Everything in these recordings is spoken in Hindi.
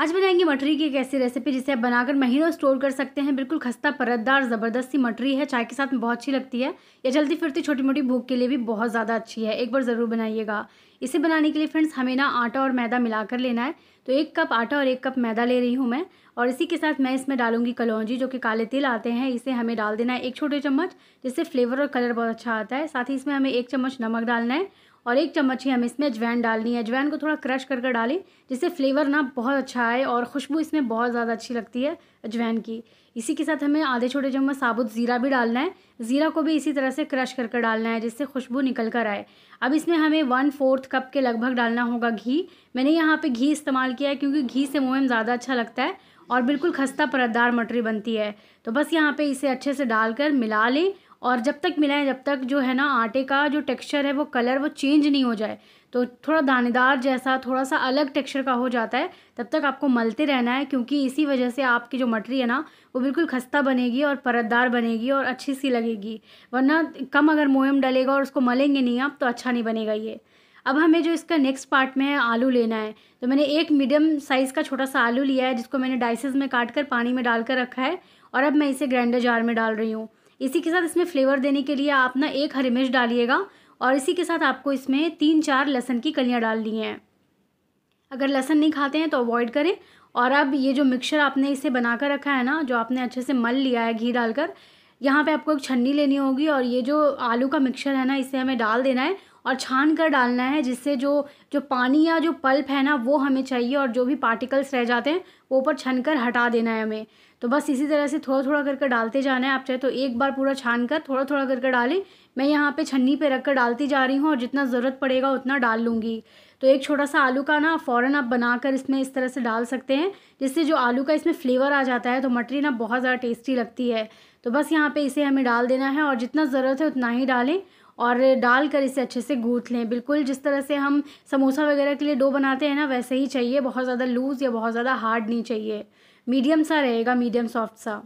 आज बनाएंगे मटरी की एक ऐसी रेसिपी जिसे आप बनाकर महीनों स्टोर कर सकते हैं बिल्कुल खस्ता परतदार ज़बरदस्ती मटरी है चाय के साथ में बहुत अच्छी लगती है यह जल्दी फिरती छोटी मोटी भूख के लिए भी बहुत ज़्यादा अच्छी है एक बार ज़रूर बनाइएगा इसे बनाने के लिए फ्रेंड्स हमें ना आटा और मैदा मिलाकर लेना है तो एक कप आटा और एक कप मैदा ले रही हूँ मैं और इसी के साथ मैं इसमें डालूंगी कलौजी जो कि काले तिल आते हैं इसे हमें डाल देना है एक छोटे चम्मच जिससे फ्लेवर और कलर बहुत अच्छा आता है साथ ही इसमें हमें एक चम्मच नमक डालना है और एक चम्मच ही हमें इसमें अजवैन डालनी है अजवैन को थोड़ा क्रश करके डालें जिससे फ्लेवर ना बहुत अच्छा आए और खुशबू इसमें बहुत ज़्यादा अच्छी लगती है अजवैन की इसी के साथ हमें आधे छोटे चम्मच साबुत ज़ीरा भी डालना है ज़ीरा को भी इसी तरह से क्रश करके डालना है जिससे खुशबू निकल कर आए अब इसमें हमें वन फोर्थ कप के लगभग डालना होगा घी मैंने यहाँ पर घी इस्तेमाल किया है क्योंकि घी से मुहम ज़्यादा अच्छा लगता है और बिल्कुल खस्ता परतदार मटरी बनती है तो बस यहाँ पे इसे अच्छे से डालकर मिला लें और जब तक मिलाएं जब तक जो है ना आटे का जो टेक्सचर है वो कलर वो चेंज नहीं हो जाए तो थोड़ा दानेदार जैसा थोड़ा सा अलग टेक्सचर का हो जाता है तब तक आपको मलते रहना है क्योंकि इसी वजह से आपकी जो मटरी है ना वो बिल्कुल खस्ता बनेगी और परतदार बनेगी और अच्छी सी लगेगी वरना कम अगर मोयम डलेगा और उसको मलेंगे नहीं आप तो अच्छा नहीं बनेगा ये अब हमें जो इसका नेक्स्ट पार्ट में है आलू लेना है तो मैंने एक मीडियम साइज़ का छोटा सा आलू लिया है जिसको मैंने डाइसेस में काट कर पानी में डाल कर रखा है और अब मैं इसे ग्राइंडर जार में डाल रही हूँ इसी के साथ इसमें फ्लेवर देने के लिए आप ना एक हरी मिर्च डालिएगा और इसी के साथ आपको इसमें तीन चार लहसन की कलियाँ डालनी हैं अगर लहसन नहीं खाते हैं तो अवॉइड करें और अब ये जो मिक्सचर आपने इसे बना कर रखा है ना जो आपने अच्छे से मल लिया है घी डालकर यहाँ पे आपको एक छन्नी लेनी होगी और ये जो आलू का मिक्सचर है ना इसे हमें डाल देना है और छान कर डालना है जिससे जो जो पानी या जो पल्प है ना वो हमें चाहिए और जो भी पार्टिकल्स रह जाते हैं ऊपर छन कर हटा देना है हमें तो बस इसी तरह से थोड़ा थोड़ा करके डालते जाना है आप चाहे तो एक बार पूरा छान कर थोड़ा थोड़ा करके डालें मैं यहाँ पे छन्नी पे रख कर डालती जा रही हूँ और जितना ज़रूरत पड़ेगा उतना डाल लूँगी तो एक छोटा सा आलू का ना फ़ौरन आप बनाकर इसमें इस तरह से डाल सकते हैं जिससे जो आलू का इसमें फ्लेवर आ जाता है तो मटरी ना बहुत ज़्यादा टेस्टी लगती है तो बस यहाँ पर इसे हमें डाल देना है और जितना ज़रूरत है उतना ही डालें और डाल कर इसे अच्छे से गूँथ लें बिल्कुल जिस तरह से हम समोसा वगैरह के लिए डो बनाते हैं ना वैसे ही चाहिए बहुत ज़्यादा लूज़ या बहुत ज़्यादा हार्ड नहीं चाहिए मीडियम सा रहेगा मीडियम सॉफ्ट सा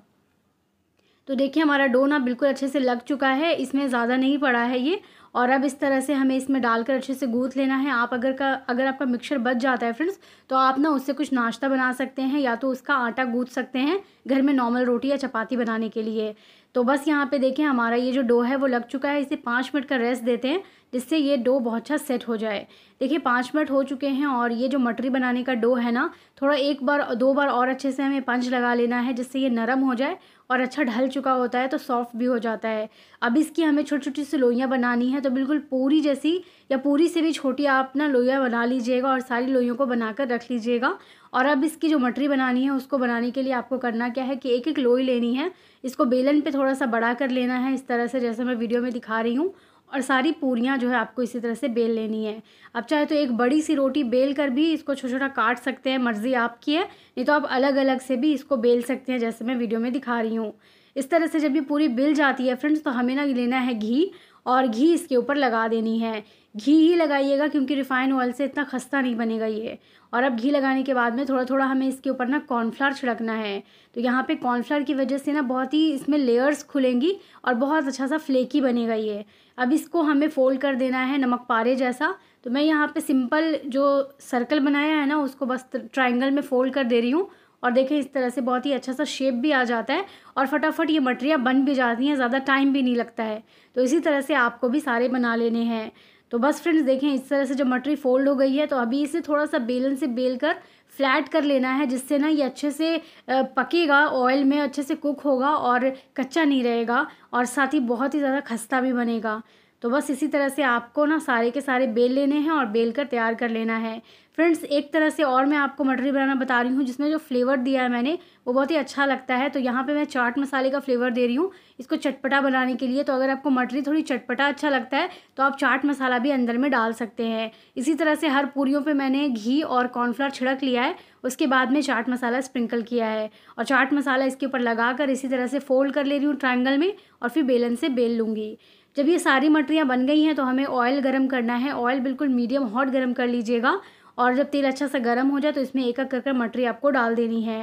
तो देखिए हमारा डो ना बिल्कुल अच्छे से लग चुका है इसमें ज़्यादा नहीं पड़ा है ये और अब इस तरह से हमें इसमें डालकर अच्छे से गूँथ लेना है आप अगर का अगर आपका मिक्सर बच जाता है फ्रेंड्स तो आप ना उससे कुछ नाश्ता बना सकते हैं या तो उसका आटा गूँथ सकते हैं घर में नॉर्मल रोटी या चपाती बनाने के लिए तो बस यहाँ पे देखें हमारा ये जो डो है वो लग चुका है इसे पाँच मिनट का रेस्ट देते हैं जिससे ये डो बहुत अच्छा सेट हो जाए देखिए पाँच मिनट हो चुके हैं और ये जो मटरी बनाने का डो है ना थोड़ा एक बार दो बार और अच्छे से हमें पंच लगा लेना है जिससे ये नरम हो जाए और अच्छा ढल चुका होता है तो सॉफ्ट भी हो जाता है अब इसकी हमें छोटी छोटी सी लोइयाँ बनानी है तो बिल्कुल पूरी जैसी या पूरी से भी छोटी आप ना लोइयाँ बना लीजिएगा और सारी लोइयों को बनाकर रख लीजिएगा और अब इसकी जो मटरी बनानी है उसको बनाने के लिए आपको करना क्या है कि एक एक लोई लेनी है इसको बेलन पे थोड़ा सा बड़ा कर लेना है इस तरह से जैसे मैं वीडियो में दिखा रही हूँ और सारी पूरियाँ जो है आपको इसी तरह से बेल लेनी है आप चाहे तो एक बड़ी सी रोटी बेल कर भी इसको छोटा छोटा काट सकते हैं मर्ज़ी आपकी है नहीं तो आप अलग अलग से भी इसको बेल सकते हैं जैसे मैं वीडियो में दिखा रही हूँ इस तरह से जब ये पूरी बिल जाती है फ्रेंड्स तो हमें ना लेना है घी और घी इसके ऊपर लगा देनी है घी ही लगाइएगा क्योंकि रिफ़ाइन ऑयल से इतना खस्ता नहीं बनेगा ये और अब घी लगाने के बाद में थोड़ा थोड़ा हमें इसके ऊपर ना कॉर्नफ्लावर छिड़कना है तो यहाँ पे कॉर्नफ्लावर की वजह से ना बहुत ही इसमें लेयर्स खुलेंगी और बहुत अच्छा सा फ्लेकी बनेगा ये अब इसको हमें फ़ोल्ड कर देना है नमक पारे जैसा तो मैं यहाँ पर सिंपल जो सर्कल बनाया है ना उसको बस ट्राइंगल में फ़ोल्ड कर दे रही हूँ और देखिए इस तरह से बहुत ही अच्छा सा शेप भी आ जाता है और फटाफट ये मटरियाँ बन भी जाती हैं ज़्यादा टाइम भी नहीं लगता है तो इसी तरह से आपको भी सारे बना लेने हैं तो बस फ्रेंड्स देखें इस तरह से जब मटरी फोल्ड हो गई है तो अभी इसे थोड़ा सा बेलन से बेल कर फ्लैट कर लेना है जिससे ना ये अच्छे से पकेगा ऑयल में अच्छे से कुक होगा और कच्चा नहीं रहेगा और साथ ही बहुत ही ज़्यादा खस्ता भी बनेगा तो बस इसी तरह से आपको ना सारे के सारे बेल लेने हैं और बेल कर तैयार कर लेना है फ्रेंड्स एक तरह से और मैं आपको मटरी बनाना बता रही हूँ जिसमें जो फ्लेवर दिया है मैंने वो बहुत ही अच्छा लगता है तो यहाँ पे मैं चाट मसाले का फ्लेवर दे रही हूँ इसको चटपटा बनाने के लिए तो अगर आपको मटरी थोड़ी चटपटा अच्छा लगता है तो आप चाट मसाला भी अंदर में डाल सकते हैं इसी तरह से हर पूरी पर मैंने घी और कॉर्नफ्लावर छिड़क लिया है उसके बाद में चाट मसाला स्प्रिंकल किया है और चाट मसाला इसके ऊपर लगा कर इसी तरह से फोल्ड कर ले रही हूँ ट्राइंगल में और फिर बेलन से बेल लूँगी जब ये सारी मटरियाँ बन गई हैं तो हमें ऑयल गर्म करना है ऑयल बिल्कुल मीडियम हॉट गर्म कर लीजिएगा और जब तेल अच्छा सा गर्म हो जाए तो इसमें एक एक कर कर मटरी आपको डाल देनी है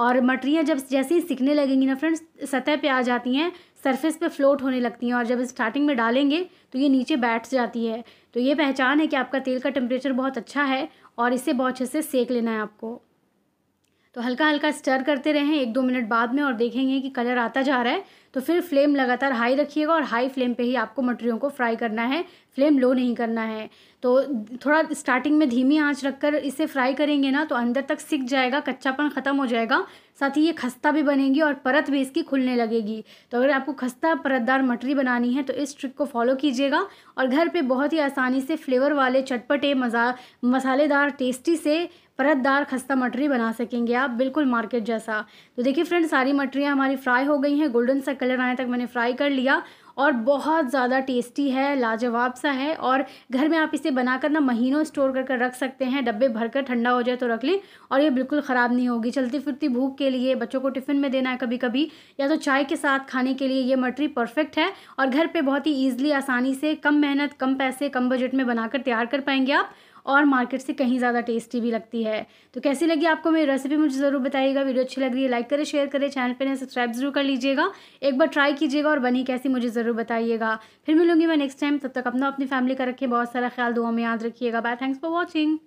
और मटरियाँ जब जैसे ही सीखने लगेंगी ना फ्रेंड्स सतह पे आ जाती हैं सरफेस पे फ्लोट होने लगती हैं और जब स्टार्टिंग में डालेंगे तो ये नीचे बैठ जाती है तो ये पहचान है कि आपका तेल का टेम्परेचर बहुत अच्छा है और इसे बहुत अच्छे से सेक लेना है आपको तो हल्का हल्का स्टर करते रहें एक दो मिनट बाद में और देखेंगे कि कलर आता जा रहा है तो फिर फ्लेम लगातार हाई रखिएगा और हाई फ्लेम पे ही आपको मटरियों को फ्राई करना है फ्लेम लो नहीं करना है तो थोड़ा स्टार्टिंग में धीमी आंच रखकर इसे फ्राई करेंगे ना तो अंदर तक सिक जाएगा कच्चापन ख़त्म हो जाएगा साथ ही ये खस्ता भी बनेगी और परत भी इसकी खुलने लगेगी तो अगर आपको खस्ता परतदार मटरी बनानी है तो इस ट्रिक को फॉलो कीजिएगा और घर पे बहुत ही आसानी से फ्लेवर वाले चटपटे मज़ा मसालेदार टेस्टी से परतदार खस्ता मटरी बना सकेंगे आप बिल्कुल मार्केट जैसा तो देखिए फ्रेंड सारी मटरियाँ हमारी फ्राई हो गई हैं गोल्डन सा कलर आने तक मैंने फ्राई कर लिया और बहुत ज़्यादा टेस्टी है लाजवाब सा है और घर में आप इसे बनाकर ना महीनों स्टोर कर कर रख सकते हैं डब्बे भर कर ठंडा हो जाए तो रख लें और ये बिल्कुल ख़राब नहीं होगी चलती फिरती भूख के लिए बच्चों को टिफ़िन में देना है कभी कभी या तो चाय के साथ खाने के लिए ये मटरी परफेक्ट है और घर पर बहुत ही ईजिली आसानी से कम मेहनत कम पैसे कम बजट में बनाकर तैयार कर पाएंगे आप और मार्केट से कहीं ज़्यादा टेस्टी भी लगती है तो कैसी लगी आपको मेरी रेसिपी मुझे ज़रूर बताइएगा वीडियो अच्छी लग रही है लाइक करें शेयर करें चैनल पर सब्सक्राइब जरूर कर लीजिएगा एक बार ट्राई कीजिएगा और बनी कैसी मुझे ज़रूर बताइएगा फिर मिलूंगी मैं नेक्स्ट टाइम तब तक अपना अपनी फैमिली का रखें बहुत सारा ख्याल दुआ में याद रखिएगा बाय थैंक्स फॉर वॉचिंग